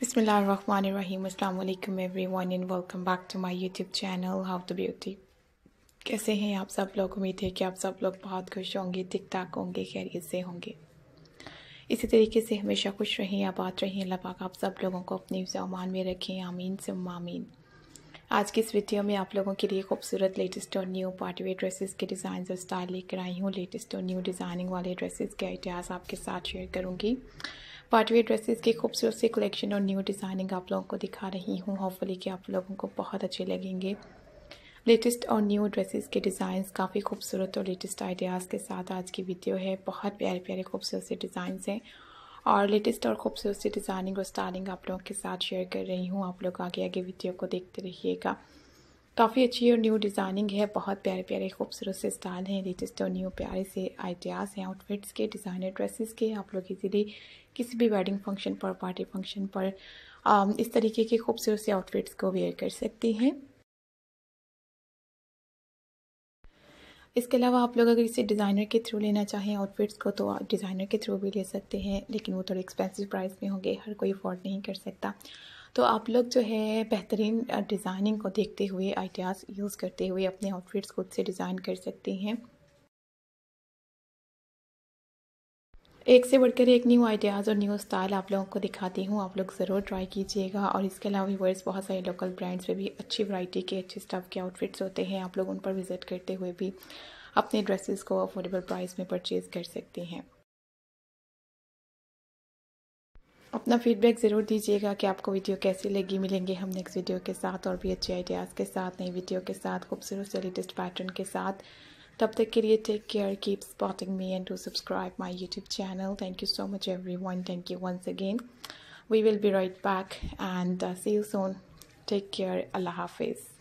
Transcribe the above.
Bismillahirrahmanirrahim. Everyone and welcome back to my my YouTube channel how to beauty कैसे हैं आप सब लोग उम्मीद है कि आप सब लोग बहुत खुश होंगे ठीक ठाक होंगे खैरियत से होंगे इसी तरीके से हमेशा खुश रहें आबाद रहें अल्लाह पाक आप सब लोगों को अपने सामान में रखें आमीन से मामीन आज की इस वीडियो में आप लोगों के लिए खूबसूरत लेटेस्ट और न्यू पार्टीवेयर ड्रेसेस के डिज़ाइन और स्टाइल लेकर आई हूँ लेटेस्ट और न्यू डिज़ाइनिंग वाले ड्रेसेस के आइडियाज़ आपके साथ शेयर करूँगी पार्टवेयर ड्रेसेस की खूबसूरत सी कलेक्शन और न्यू डिज़ाइनिंग आप लोगों को दिखा रही हूँ होपफुली कि आप लोगों को बहुत अच्छे लगेंगे लेटेस्ट और न्यू ड्रेसेस के डिज़ाइंस काफ़ी खूबसूरत और लेटेस्ट आइडियाज़ के साथ आज की वीडियो है बहुत प्यारे प्यारे खूबसूरत से डिज़ाइंस हैं और लेटेस्ट और खूबसूरत सी डिज़ाइनिंग और स्टाइलिंग आप लोगों के साथ शेयर कर रही हूँ आप लोग आगे आगे वीडियो को देखते रहिएगा काफ़ी अच्छी और न्यू डिज़ाइनिंग है बहुत प्यारे प्यारे खूबसूरत से स्टाइल हैं लेटेस्ट और न्यू प्यारे से आइडियाज़ हैं आउटफिट्स के डिज़ाइनर ड्रेसेस के आप लोग इजीली किसी भी वेडिंग फंक्शन पर पार्टी फंक्शन पर आ, um, इस तरीके के खूबसूरत से आउटफिट्स को वेयर कर सकती हैं इसके अलावा आप लोग अगर इसे डिज़ाइनर के थ्रू लेना चाहें आउटफिट्स को तो आप डिज़ाइनर के थ्रू भी ले सकते हैं लेकिन वो थोड़े एक्सपेंसिव प्राइस में होंगे हर कोई अफोर्ड नहीं कर सकता तो आप लोग जो है बेहतरीन डिज़ाइनिंग को देखते हुए आइडियाज़ यूज़ करते हुए अपने आउटफिट्स खुद से डिज़ाइन कर सकते हैं एक से बढ़कर एक न्यू आइडियाज़ और न्यू स्टाइल आप लोगों को दिखाती हूँ आप लोग ज़रूर ट्राई कीजिएगा और इसके अलावा व्यूवर्स बहुत सारे लोकल ब्रांड्स पे भी अच्छी वैरायटी के अच्छे स्टफ़ के आउटफिट्स होते हैं आप लोग उन पर विज़िट करते हुए भी अपने ड्रेसेस को अफोर्डेबल प्राइस में परचेज़ कर सकते हैं अपना फीडबैक ज़रूर दीजिएगा कि आपको वीडियो कैसी लगी मिलेंगे हम नेक्स्ट वीडियो के साथ और भी अच्छे आइडियाज़ के साथ नई वीडियो के साथ खूबसूरत से लेटेस्ट पैटर्न के साथ तब तक के लिए take care keep spotting me and to subscribe my YouTube channel thank you so much everyone thank you once again we will be right back and see you soon take care अल्लाह हाफिज़